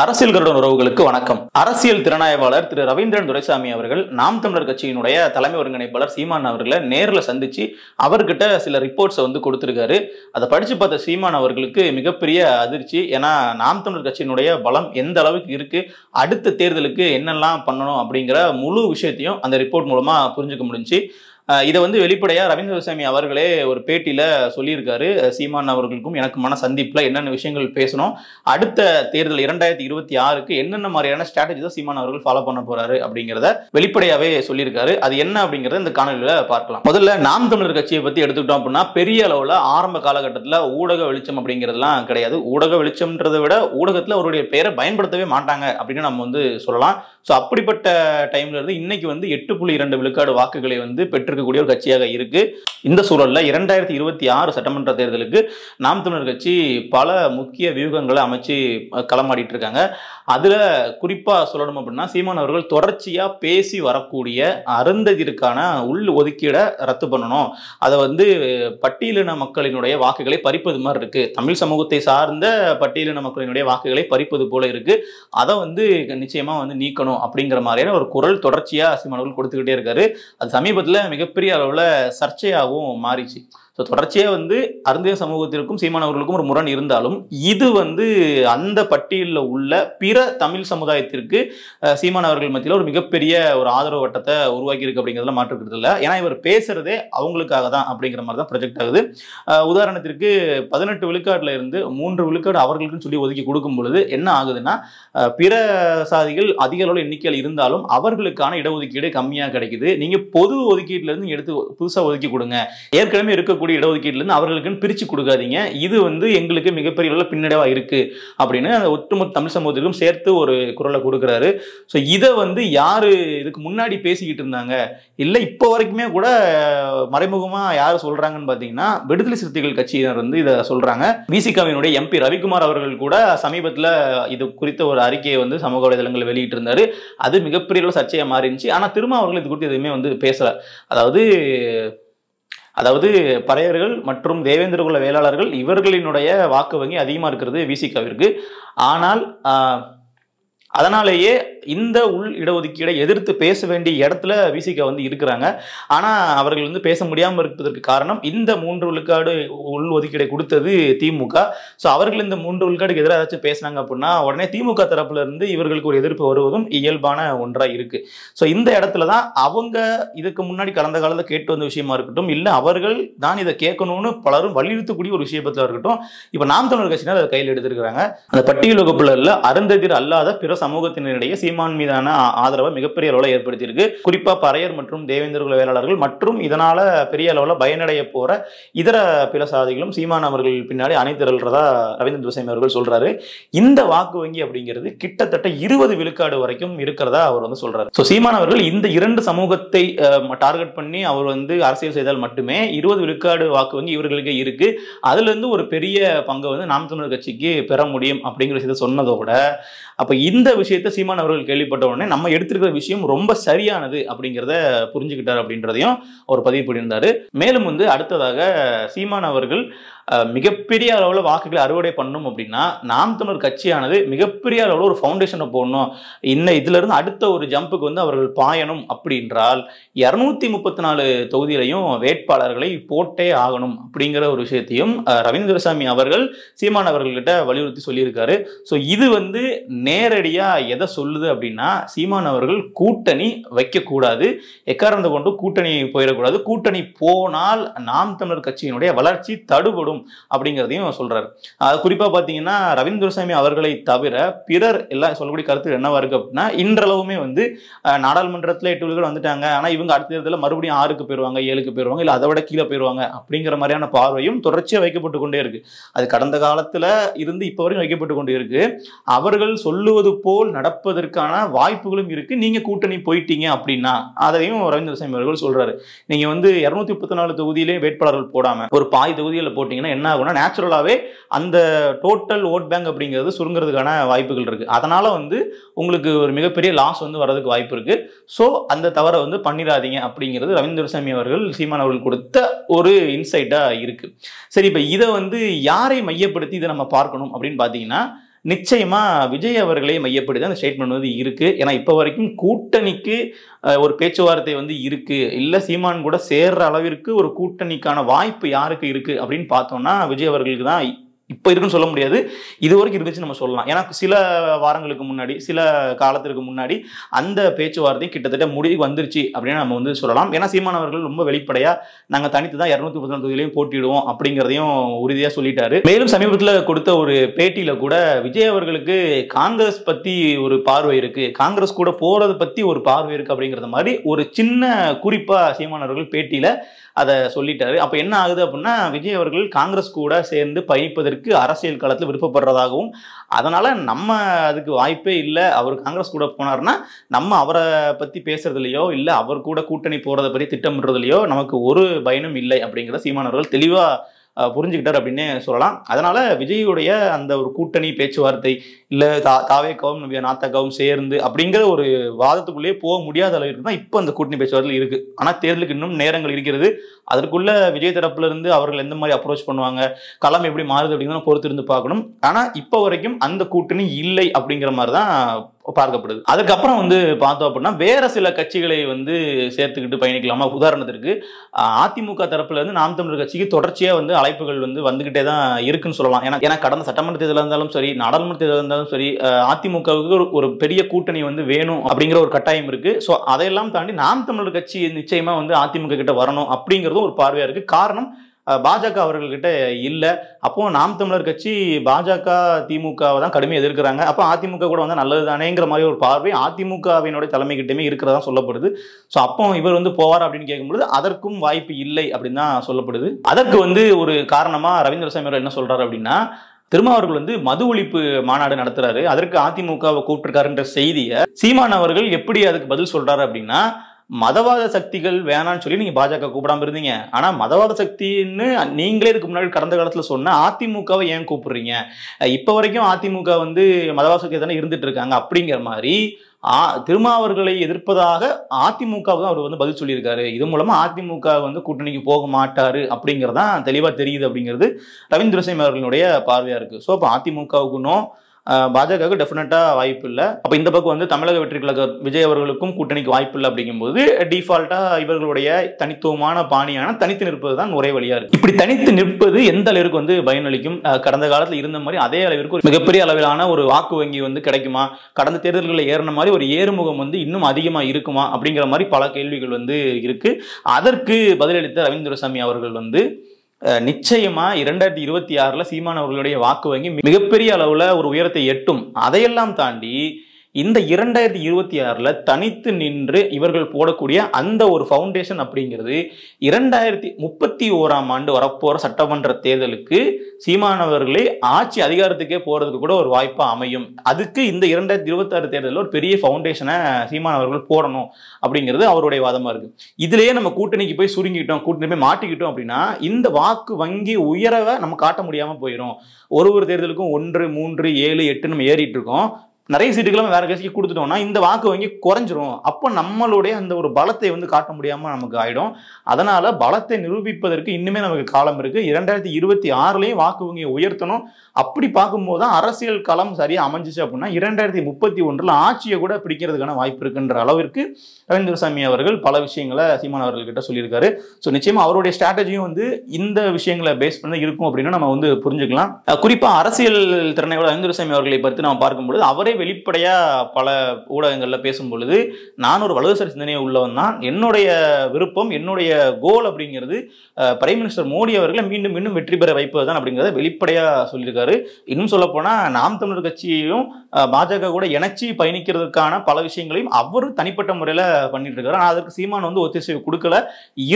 அரசியல் கருடன் உறவுகளுக்கு வணக்கம் அரசியல் திறனாய்வாளர் திரு ரவீந்திரன் துரைசாமி அவர்கள் நாம் தமிழர் கட்சியினுடைய தலைமை ஒருங்கிணைப்பாளர் சீமான் அவர்களை நேரில் சந்திச்சு அவர்கிட்ட சில ரிப்போர்ட்ஸை வந்து கொடுத்துருக்காரு அதை படிச்சு பார்த்த சீமான் அவர்களுக்கு மிகப்பெரிய அதிர்ச்சி ஏன்னா நாம் தமிழர் கட்சியினுடைய பலம் எந்த அளவுக்கு இருக்கு அடுத்த தேர்தலுக்கு என்னெல்லாம் பண்ணணும் அப்படிங்கிற முழு விஷயத்தையும் அந்த ரிப்போர்ட் மூலமா புரிஞ்சுக்க முடிஞ்சு இதை வந்து வெளிப்படையாக ரவீந்திர சாமி அவர்களே ஒரு பேட்டியில் சொல்லியிருக்காரு சீமான் அவர்களுக்கும் மன சந்திப்பில் என்னென்ன விஷயங்கள் பேசணும் அடுத்த தேர்தல் இரண்டாயிரத்தி இருபத்தி ஆறுக்கு என்னென்ன மாதிரியான ஸ்ட்ராட்டஜி தான் சீமான் அவர்கள் ஃபாலோ பண்ண போறாரு அப்படிங்கிறத வெளிப்படையாகவே சொல்லியிருக்காரு அது என்ன அப்படிங்கிறத இந்த காணொலியில் பார்க்கலாம் முதல்ல நாம் தமிழர் கட்சியை பற்றி எடுத்துக்கிட்டோம் அப்படின்னா பெரிய அளவில் ஆரம்ப காலகட்டத்தில் ஊடக வெளிச்சம் அப்படிங்கிறதுலாம் கிடையாது ஊடக வெளிச்சம்ன்றதை விட ஊடகத்தில் அவருடைய பெயரை பயன்படுத்தவே மாட்டாங்க அப்படின்னு நம்ம வந்து சொல்லலாம் ஸோ அப்படிப்பட்ட டைம்ல இருந்து இன்னைக்கு வந்து எட்டு புள்ளி இரண்டு விழுக்காடு வாக்குகளை வந்து பெற்று இருக்கக்கூடிய ஒரு கட்சியாக இருக்கு இந்த சூழலில் இரண்டாயிரத்தி இருபத்தி ஆறு சட்டமன்ற தேர்தலுக்கு நாம் தமிழர் கட்சி பல முக்கிய வியூகங்களை அமைச்சு களமாடிட்டு இருக்காங்க அதில் குறிப்பாக சொல்லணும் அப்படின்னா சீமான் அவர்கள் தொடர்ச்சியாக பேசி வரக்கூடிய அருந்ததிற்கான உள் ஒதுக்கீடை ரத்து பண்ணணும் அதை வந்து பட்டியலின மக்களினுடைய வாக்குகளை பறிப்பது மாதிரி இருக்கு தமிழ் சமூகத்தை சார்ந்த பட்டியலின மக்களினுடைய வாக்குகளை பறிப்பது போல இருக்கு அதை வந்து நிச்சயமா வந்து நீக்கணும் அப்படிங்கிற மாதிரியான ஒரு குரல் தொடர்ச்சியா சீமான் அவர்கள் கொடுத்துக்கிட்டே இருக்காரு அது சமீபத்தில் மிக மிகப்பெரிய அளவில் சர்ச்சையாகவும் மாறிச்சு ஸோ தொடர்ச்சியாக வந்து அருந்திய சமூகத்திற்கும் சீமானவர்களுக்கும் ஒரு முரண் இருந்தாலும் இது வந்து அந்த பட்டியலில் உள்ள பிற தமிழ் சமுதாயத்திற்கு சீமானவர்கள் மத்தியில் ஒரு மிகப்பெரிய ஒரு ஆதரவு வட்டத்தை உருவாக்கி இருக்கு அப்படிங்கிறதுல மாற்றுக்கிறது இல்லை ஏன்னா இவர் பேசுறதே அவங்களுக்காக தான் அப்படிங்கிற மாதிரி தான் ப்ரொஜெக்ட் ஆகுது உதாரணத்திற்கு பதினெட்டு விழுக்காட்டில் இருந்து மூன்று விழுக்காடு அவர்களுக்குன்னு சொல்லி ஒதுக்கி கொடுக்கும் பொழுது என்ன ஆகுதுன்னா பிற சாதிகள் அதிக அளவில் எண்ணிக்கையில் இருந்தாலும் அவர்களுக்கான இடஒதுக்கீடு கம்மியாக கிடைக்குது நீங்கள் பொது ஒதுக்கீட்டிலேருந்து எடுத்து புதுசாக ஒதுக்கி கொடுங்க ஏற்கனவே இருக்க இருக்கக்கூடிய இடஒதுக்கீடுலேருந்து அவர்களுக்குன்னு பிரித்து கொடுக்காதீங்க இது வந்து எங்களுக்கு மிகப்பெரிய அளவில் பின்னடைவாக இருக்குது அப்படின்னு அந்த ஒட்டுமொத்த தமிழ் சமூகத்திற்கும் சேர்த்து ஒரு குரலை கொடுக்குறாரு ஸோ இதை வந்து யார் இதுக்கு முன்னாடி பேசிக்கிட்டு இருந்தாங்க இல்லை இப்போ வரைக்குமே கூட மறைமுகமாக யார் சொல்கிறாங்கன்னு பார்த்தீங்கன்னா விடுதலை சிறுத்தைகள் கட்சியினர் வந்து இதை சொல்கிறாங்க விசிகாவினுடைய எம்பி ரவிக்குமார் அவர்கள் கூட சமீபத்தில் இது குறித்த ஒரு அறிக்கையை வந்து சமூக வலைதளங்கள் வெளியிட்டிருந்தாரு அது மிகப்பெரிய சர்ச்சையாக மாறிடுச்சு ஆனால் திரும்ப அவர்கள் இது குறித்து எதுவுமே வந்து பேசலை அதாவது அதாவது பறையர்கள் மற்றும் தேவேந்திரகுல வேளாளர்கள் இவர்களினுடைய வாக்கு வங்கி அதிகமாக இருக்கிறது விசிகாவிற்கு ஆனால் அதனாலேயே இந்த உள் இடஒதுக்கீடை எதிர்த்து பேச வேண்டிய இடத்துல விசிகா வந்து இருக்கிறாங்க ஆனால் அவர்கள் வந்து பேச முடியாமல் இருப்பதற்கு காரணம் இந்த மூன்று விழுக்காடு உள் ஒதுக்கீடை கொடுத்தது திமுக ஸோ அவர்கள் இந்த மூன்று விழுக்காடுக்கு எதிராக ஏதாச்சும் பேசினாங்க அப்படின்னா உடனே திமுக தரப்பிலிருந்து இவர்களுக்கு ஒரு எதிர்ப்பு வருவதும் இயல்பான ஒன்றாக இருக்குது ஸோ இந்த இடத்துல தான் அவங்க இதுக்கு முன்னாடி கடந்த காலத்தில் கேட்டு வந்த விஷயமா இருக்கட்டும் இல்லை அவர்கள் தான் இதை கேட்கணும்னு பலரும் வலியுறுத்தக்கூடிய ஒரு விஷயத்தில் இருக்கட்டும் இப்போ நாம் தமிழர் கட்சியினர் அதை கையில் எடுத்திருக்கிறாங்க அந்த பட்டியல் வகுப்புல அருந்ததிர் அல்லாத பிற சமூகத்தினரிடையே சீமான் மீதான ஆதரவை மிகப்பெரிய அளவில் ஏற்படுத்தியிருக்கு குறிப்பாக பறையர் மற்றும் தேவேந்திர குல வேளாளர்கள் மற்றும் இதனால பெரிய அளவில் பயனடைய போற இதர பிற சாதிகளும் சீமான் அவர்கள் பின்னாடி அணைத்திரல்றதா ரவீந்திர துசேமி அவர்கள் சொல்றாரு இந்த வாக்கு வங்கி அப்படிங்கிறது கிட்டத்தட்ட இருபது விழுக்காடு வரைக்கும் இருக்கிறதா அவர் வந்து சொல்றாரு ஸோ சீமான் அவர்கள் இந்த இரண்டு சமூகத்தை டார்கெட் பண்ணி அவர் வந்து அரசியல் செய்தால் மட்டுமே இருபது விழுக்காடு வாக்கு வங்கி இவர்களுக்கு இருக்கு அதுல ஒரு பெரிய பங்கு வந்து நாம் தமிழர் கட்சிக்கு பெற முடியும் அப்படிங்கிற விஷயத்தை சொன்னதோட அப்போ இந்த விஷயத்தை சீமான் அவர்கள் கேள்விப்பட்ட உடனே நம்ம எடுத்திருக்கிற விஷயம் ரொம்ப சரியானது அப்படிங்கிறத புரிஞ்சுக்கிட்டார் அப்படின்றதையும் அவர் பதிவு பண்ணியிருந்தார் மேலும் வந்து அடுத்ததாக சீமான் அவர்கள் மிகப்பெரிய அளவில் வாக்குகளை அறுவடை பண்ணணும் அப்படின்னா நாம் தமிழர் கட்சியானது மிகப்பெரிய அளவில் ஒரு ஃபவுண்டேஷனை போடணும் இன்ன இதிலிருந்து அடுத்த ஒரு ஜம்புக்கு வந்து அவர்கள் பாயணும் அப்படின்றால் இரநூத்தி முப்பத்தி நாலு தொகுதியிலையும் வேட்பாளர்களை போட்டே ஆகணும் அப்படிங்கிற ஒரு விஷயத்தையும் ரவீந்திரசாமி அவர்கள் சீமான் அவர்கள்கிட்ட வலியுறுத்தி சொல்லியிருக்காரு ஸோ இது வந்து நேரடியாக எதை சொல்லுது அப்படின்னா சீமான் அவர்கள் கூட்டணி வைக்கக்கூடாது எக்காரணத்தை கொண்டு கூட்டணி போயிடக்கூடாது கூட்டணி போனால் நாம் தமிழர் கட்சியினுடைய வளர்ச்சி தடுபடும் அப்படிங்கிறதையும் சொல்றாரு அது குறிப்பா பாத்தீங்கன்னா ரவீந்திரசாமி அவர்களை தவிர பிறர் எல்லாம் சொல்லக்கூடிய கருத்து என்னவா இருக்கு அப்படின்னா இன்றளவுமே வந்து நாடாளுமன்றத்தில் எட்டு விழுகள் வந்துட்டாங்க ஆனா இவங்க அடுத்த தேர்தலில் மறுபடியும் ஆறுக்கு போயிருவாங்க ஏழுக்கு போயிடுவாங்க இல்லை அதை விட கீழே போயிருவாங்க அப்படிங்கிற மாதிரியான பார்வையும் தொடர்ச்சியாக வைக்கப்பட்டு கொண்டே இருக்கு அது கடந்த காலத்துல இருந்து இப்போ வரையும் வைக்கப்பட்டு கொண்டே இருக்கு அவர்கள் சொல்லுவது போல் நடப்பதற்கான வாய்ப்புகளும் இருக்கு நீங்க கூட்டணி போயிட்டீங்க அப்படின்னா அதையும் ரவீந்திரசாமி அவர்கள் சொல்றாரு நீங்க வந்து இரநூத்தி முப்பத்தி நாலு தொகுதியிலே வேட்பாளர்கள் போடாம ஒரு பாய் தொகுதியில் போட்டீங்கன்னா என்ன ஆகும்னா நேச்சுரலாகவே அந்த டோட்டல் ஓட் பேங்க் அப்படிங்கிறது சுருங்கிறதுக்கான வாய்ப்புகள் இருக்குது அதனால் வந்து உங்களுக்கு ஒரு மிகப்பெரிய லாஸ் வந்து வர்றதுக்கு வாய்ப்பு இருக்குது ஸோ அந்த தவறை வந்து பண்ணிடாதீங்க அப்படிங்கிறது ரவீந்திரசாமி அவர்கள் சீமான் அவர்கள் கொடுத்த ஒரு இன்சைட்டாக இருக்குது சரி இப்போ இதை வந்து யாரை மையப்படுத்தி இதை நம்ம பார்க்கணும் அப்படின்னு பார்த்தீங்கன்னா நிச்சயமாக விஜய் அவர்களை மையப்படுத்தி அந்த ஸ்டேட்மெண்ட் வந்து இருக்குது ஏன்னா இப்போ வரைக்கும் கூட்டணிக்கு ஒரு பேச்சுவார்த்தை வந்து இருக்குது இல்லை சீமான் கூட சேர்ற அளவிற்கு ஒரு கூட்டணிக்கான வாய்ப்பு யாருக்கு இருக்குது அப்படின்னு பார்த்தோம்னா விஜய் அவர்களுக்கு தான் இப்போ இருக்குன்னு சொல்ல முடியாது இது வரைக்கும் இருந்துச்சு நம்ம சொல்லலாம் ஏன்னா சில வாரங்களுக்கு முன்னாடி சில காலத்திற்கு முன்னாடி அந்த பேச்சுவார்த்தையும் கிட்டத்தட்ட முடிவுக்கு வந்துருச்சு அப்படின்னு நம்ம வந்து சொல்லலாம் ஏன்னா சீமானவர்கள் ரொம்ப வெளிப்படையாக நாங்கள் தனித்து தான் இரநூத்தி முப்பத்தி நாலு தொகுதியிலையும் போட்டிடுவோம் அப்படிங்கிறதையும் உறுதியாக சொல்லிட்டாரு மேலும் சமீபத்தில் கொடுத்த ஒரு பேட்டியில் கூட விஜய் அவர்களுக்கு காங்கிரஸ் பற்றி ஒரு பார்வை இருக்கு காங்கிரஸ் கூட போறதை பற்றி ஒரு பார்வை இருக்கு அப்படிங்கிறத மாதிரி ஒரு சின்ன குறிப்பாக சீமானவர்கள் பேட்டியில் அதை சொல்லிட்டாரு அப்போ என்ன ஆகுது அப்படின்னா விஜய் அவர்கள் காங்கிரஸ் கூட சேர்ந்து பயணிப்பதற்கு அரசியல் களத்தில் விருப்பப்படுறதாகவும் அதனால் நம்ம அதுக்கு வாய்ப்பே இல்லை அவர் காங்கிரஸ் கூட போனார்னா நம்ம அவரை பற்றி பேசுறதுலையோ இல்லை அவர் கூட கூட்டணி போகிறத பற்றி திட்டமிடுறதுலையோ நமக்கு ஒரு பயனும் இல்லை அப்படிங்கிறத சீமானவர்கள் தெளிவாக புரிஞ்சுக்கிட்டார் அப்படின்னே சொல்லலாம் அதனால் விஜயுடைய அந்த ஒரு கூட்டணி பேச்சுவார்த்தை இல்லை தா தாவேக்காவும் நாத்தகவும் சேர்ந்து அப்படிங்கிற ஒரு வாதத்துக்குள்ளேயே போக முடியாத அளவுக்கு தான் இப்போ அந்த கூட்டணி பேச்சுவார்த்தை இருக்குது ஆனால் தேர்தலுக்கு இன்னும் நேரங்கள் இருக்கிறது அதற்குள்ள விஜய் இருந்து அவர்கள் எந்த மாதிரி அப்ரோச் பண்ணுவாங்க களம் எப்படி மாறுது அப்படிங்கிறத பொறுத்திருந்து பார்க்கணும் ஆனால் இப்போ வரைக்கும் அந்த கூட்டணி இல்லை அப்படிங்கிற மாதிரி தான் பார்க்கப்படுது அதுக்கப்புறம் வந்து பார்த்தோம் அப்படின்னா வேற சில கட்சிகளை வந்து சேர்த்துக்கிட்டு பயணிக்கலாமா உதாரணத்திற்கு அதிமுக தரப்புல இருந்து நாம் தமிழர் கட்சிக்கு தொடர்ச்சியாக வந்து அழைப்புகள் வந்து வந்துகிட்டே தான் இருக்குன்னு சொல்லலாம் ஏன்னா ஏன்னா கடந்த சட்டமன்ற தேர்தலாக இருந்தாலும் சரி நாடாளுமன்ற தேர்தலாக இருந்தாலும் சரி அதிமுகவுக்கு ஒரு பெரிய கூட்டணி வந்து வேணும் அப்படிங்கிற ஒரு கட்டாயம் இருக்கு ஸோ அதையெல்லாம் தாண்டி நாம் தமிழர் கட்சி நிச்சயமா வந்து அதிமுக கிட்ட வரணும் அப்படிங்கிறதும் ஒரு பார்வையா இருக்கு காரணம் பாஜக அவர்கள்கிட்ட இல்லை அப்போ நாம் தமிழர் கட்சி பாஜக திமுகவை தான் கடுமையாக எதிர்க்கிறாங்க அப்போ அதிமுக கூட வந்து நல்லது தானேங்கிற மாதிரி ஒரு பார்வை அதிமுகவினுடைய தலைமைகிட்டமே இருக்கிறதா சொல்லப்படுது ஸோ அப்போ இவர் வந்து போவார் அப்படின்னு கேட்கும்பொழுது அதற்கும் வாய்ப்பு இல்லை அப்படின்னு தான் சொல்லப்படுது அதற்கு வந்து ஒரு காரணமாக ரவீந்திர சாமி அவர்கள் என்ன சொல்கிறார் அப்படின்னா திருமாவர்கள் வந்து மது ஒழிப்பு மாநாடு நடத்துறாரு அதற்கு அதிமுகவை கூப்பிட்டுருக்காருன்ற செய்தியை சீமான் அவர்கள் எப்படி அதுக்கு பதில் சொல்றாரு அப்படின்னா மதவாத சக்திகள் வேணாம்னு சொல்லி நீங்கள் பாஜக கூப்பிடாம இருந்தீங்க ஆனால் மதவாத சக்தின்னு நீங்களே இதுக்கு முன்னாடி கடந்த காலத்தில் சொன்ன அதிமுகவை ஏன் கூப்பிடுறீங்க இப்போ வரைக்கும் அதிமுக வந்து மதவாத சக்தி தானே இருந்துட்டு இருக்காங்க அப்படிங்கிற மாதிரி திருமாவர்களை எதிர்ப்பதாக அதிமுகவுக்கு அவர் வந்து பதில் சொல்லியிருக்காரு இது மூலமா அதிமுக வந்து கூட்டணிக்கு போக மாட்டாரு அப்படிங்கிறதான் தெளிவா தெரியுது அப்படிங்கிறது ரவீந்திரசிங் அவர்களுடைய பார்வையா இருக்கு ஸோ இப்போ அதிமுகவுக்குன்னும் பாஜகவுக்கு டெஃபினட்டாக வாய்ப்பு இல்லை அப்போ இந்த பக்கம் வந்து தமிழக வெற்றி கழக விஜய் அவர்களுக்கும் கூட்டணிக்கு வாய்ப்பு இல்லை அப்படிங்கும்போது டிஃபால்ட்டாக இவர்களுடைய தனித்துவமான பாணியான தனித்து நிற்பது தான் ஒரே வழியாக இருக்குது இப்படி தனித்து நிற்பது எந்த அளவிற்கு வந்து பயனளிக்கும் கடந்த காலத்தில் இருந்த மாதிரி அதே அளவிற்கு மிகப்பெரிய அளவிலான ஒரு வாக்கு வங்கி வந்து கிடைக்குமா கடந்த தேர்தல்களில் ஏறின மாதிரி ஒரு ஏறுமுகம் வந்து இன்னும் அதிகமாக இருக்குமா அப்படிங்கிற மாதிரி பல கேள்விகள் வந்து இருக்குது அதற்கு பதிலளித்த ரவீந்திரசாமி அவர்கள் வந்து நிச்சயமா இரண்டாயிரத்தி இருபத்தி ஆறுல சீமான் அவர்களுடைய வாக்கு வங்கி மிகப்பெரிய அளவுல ஒரு உயரத்தை எட்டும் அதையெல்லாம் தாண்டி இந்த இரண்டாயிரத்தி இருபத்தி ஆறில் தனித்து நின்று இவர்கள் போடக்கூடிய அந்த ஒரு ஃபவுண்டேஷன் அப்படிங்கிறது இரண்டாயிரத்தி முப்பத்தி ஓராம் ஆண்டு வரப்போகிற சட்டமன்ற தேர்தலுக்கு சீமானவர்களே ஆட்சி அதிகாரத்துக்கே போகிறதுக்கு கூட ஒரு வாய்ப்பாக அமையும் அதுக்கு இந்த இரண்டாயிரத்தி இருபத்தாறு தேர்தலில் ஒரு பெரிய ஃபவுண்டேஷனை சீமானவர்கள் போடணும் அப்படிங்கிறது அவருடைய வாதமாக இருக்குது இதுலேயே நம்ம கூட்டணிக்கு போய் சுருங்கிட்டோம் கூட்டணி போய் மாட்டிக்கிட்டோம் அப்படின்னா இந்த வாக்கு வங்கி உயரவை நம்ம காட்ட முடியாமல் போயிடும் ஒரு ஒரு தேர்தலுக்கும் ஒன்று மூன்று ஏழு எட்டு நம்ம ஏறிட்டு இருக்கோம் நிறைய சீட்டுகளும் வேற கட்சிக்கு கொடுத்துட்டோம்னா இந்த வாக்கு வங்கி குறைஞ்சிரும் அப்போ நம்மளுடைய அந்த ஒரு பலத்தை வந்து காட்ட முடியாமல் நமக்கு ஆயிடும் அதனால பலத்தை நிரூபிப்பதற்கு இன்னுமே நமக்கு காலம் இருக்கு இரண்டாயிரத்தி இருபத்தி ஆறுலயும் வாக்கு வங்கியை உயர்த்தணும் அப்படி பார்க்கும்போது தான் அரசியல் களம் சரியாக அமைஞ்சிச்சு அப்படின்னா இரண்டாயிரத்தி முப்பத்தி ஒன்றில் ஆட்சியை கூட பிடிக்கிறதுக்கான வாய்ப்பு இருக்குன்ற அளவிற்கு ரவீந்திரசாமி அவர்கள் பல விஷயங்களை சீமான் அவர்கள்கிட்ட சொல்லியிருக்காரு ஸோ நிச்சயமா அவருடைய ஸ்ட்ராட்டஜியும் வந்து இந்த விஷயங்களை பேஸ் பண்ணி இருக்கும் அப்படின்னு நம்ம வந்து புரிஞ்சுக்கலாம் குறிப்பாக அரசியல் திறனையோட ரவீந்திரசாமி அவர்களை பற்றி நம்ம பார்க்கும்பொழுது அவரே வெளிப்படையாக பல ஊடகங்களில் பேசும் பொழுது நான் ஒரு வலதுசாரி சிந்தனையை உள்ளவன் தான் என்னுடைய விருப்பம் என்னுடைய கோல் அப்படிங்கிறது பிரைம் மினிஸ்டர் மோடி அவர்களை மீண்டும் மீண்டும் வெற்றி பெற வைப்பது தான் அப்படிங்கிறத வெளிப்படையாக சொல்லியிருக்காரு இன்னும் சொல்லப்போனால் நாம் தமிழர் கட்சியையும் பாஜக கூட இணைச்சி பயணிக்கிறதுக்கான பல விஷயங்களையும் அவர் தனிப்பட்ட முறையில் பண்ணிட்டு இருக்காரு ஆனால் அதற்கு சீமான் வந்து ஒத்திசைவு கொடுக்கல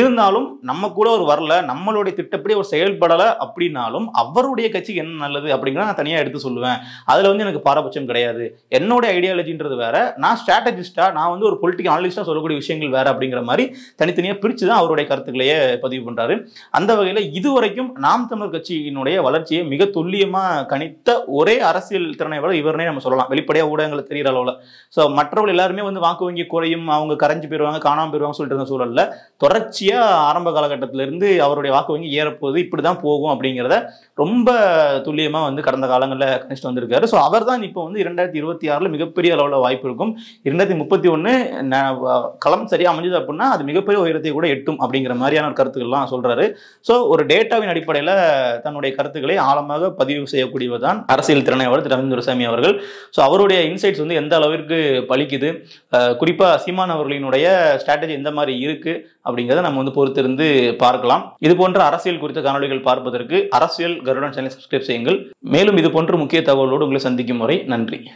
இருந்தாலும் நம்ம கூட அவர் வரல நம்மளுடைய திட்டப்படி அவர் செயல்படலை அப்படின்னாலும் அவருடைய கட்சிக்கு என்ன நல்லது அப்படிங்கிறத நான் தனியாக எடுத்து சொல்லுவேன் அதில் வந்து எனக்கு பாரபட்சம் கிடையாது என்னோட ஐடியாலஜின்றது வேற நான் ஸ்ட்ராட்டஜிஸ்டா நான் வந்து ஒரு பொலிட்டிக் அனலிஸ்டா சொல்லக்கூடிய விஷயங்கள் வேற அப்படிங்கிற மாதிரி தனித்தனியாக பிரித்து தான் அவருடைய கருத்துக்களையே பதிவு பண்றாரு அந்த வகையில் இதுவரைக்கும் நாம் தமிழர் கட்சியினுடைய வளர்ச்சியை மிக துல்லியமாக கணித்த ஒரே அரசியல் திறனாய்வாளர் இவர்னே நம்ம சொல்லலாம் வெளிப்படையாக ஊடகங்களை தெரியற அளவில் ஸோ மற்றவர்கள் எல்லாருமே வந்து வாக்கு வங்கி குறையும் அவங்க கரைஞ்சு போயிடுவாங்க காணாமல் போயிருவாங்க சொல்லிட்டு இருந்த சூழலில் தொடர்ச்சியாக ஆரம்ப காலகட்டத்திலிருந்து அவருடைய வாக்கு வங்கி ஏறப்போகுது இப்படி தான் போகும் அப்படிங்கிறத ரொம்ப துல்லியமாக வந்து கடந்த காலங்களில் கணிச்சுட்டு வந்திருக்காரு ஸோ அவர் தான் இப்போ வந்து இரண்டாயிரத்தி ரெண்டாயிரத்தி இருபத்தி ஆறில் மிகப்பெரிய அளவில் வாய்ப்பு இருக்கும் இரண்டாயிரத்தி முப்பத்தி ஒன்று களம் சரியாக அமைஞ்சது அப்படின்னா அது மிகப்பெரிய உயரத்தை கூட எட்டும் அப்படிங்கிற மாதிரியான ஒரு கருத்துக்கள்லாம் சொல்கிறாரு ஸோ ஒரு டேட்டாவின் அடிப்படையில் தன்னுடைய கருத்துக்களை ஆழமாக பதிவு செய்யக்கூடியவர் தான் அரசியல் திறனாய்வாளர் திரு ரவீந்திரசாமி அவர்கள் ஸோ அவருடைய இன்சைட்ஸ் வந்து எந்த அளவிற்கு பழிக்குது குறிப்பாக சீமான் அவர்களினுடைய ஸ்ட்ராட்டஜி எந்த மாதிரி இருக்குது அப்படிங்கிறத நம்ம வந்து பொறுத்திருந்து பார்க்கலாம் இது போன்ற அரசியல் குறித்த காணொலிகள் பார்ப்பதற்கு அரசியல் கருடன் சேனல் சப்ஸ்கிரைப் செய்யுங்கள் மேலும் இது போன்ற முக்கிய தகவலோடு உங்களை சந்திக்கும் முறை நன்றி